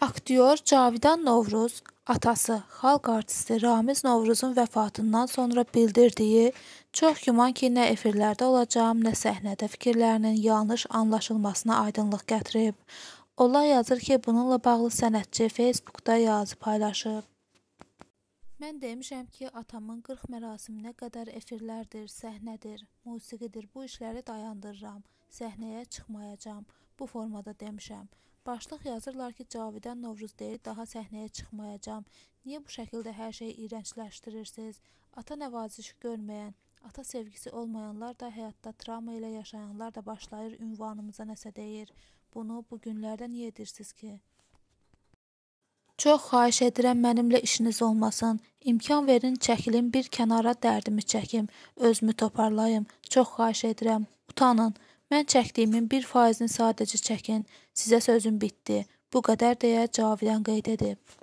Aktyor Cavidan Novruz atası, xalq artisti Ramiz Novruzun vəfatından sonra bildirdiyi çox güman ki, nə efirlərdə olacağım, nə səhnədə fikirlərinin yanlış anlaşılmasına aydınlıq gətirib. Ola yazır ki, bununla bağlı sənətçi Facebookda yazı paylaşıb. Mən demişəm ki, atamın 40 mərasiminə qədər efirlərdir, səhnədir, musiqidir. Bu işləri dayandırıram. Səhnəyə çıxmayacağam. Bu formada demişəm. Başlıq yazırlar ki, Cavidən Novruz deyir, daha səhnəyə çıxmayacağam. Niyə bu şəkildə hər şeyi iyrəncləşdirirsiniz? Ata nəvazişi görməyən, ata sevgisi olmayanlar da, həyatda travma ilə yaşayanlar da başlayır ünvanımıza nəsə deyir. Bunu bu günlərdə niyə edirsiniz ki? Çox xahiş edirəm mənimlə işiniz olmasın. İmkan verin, çəkilim bir kənara dərdimi çəkim, özümü toparlayım. Çox xahiş edirəm. Utanın. Mən çəkdiyimin 1%-ni sadəcə çəkin. Sizə sözüm bitdi. Bu qədər deyə Cavidan qeyd edib.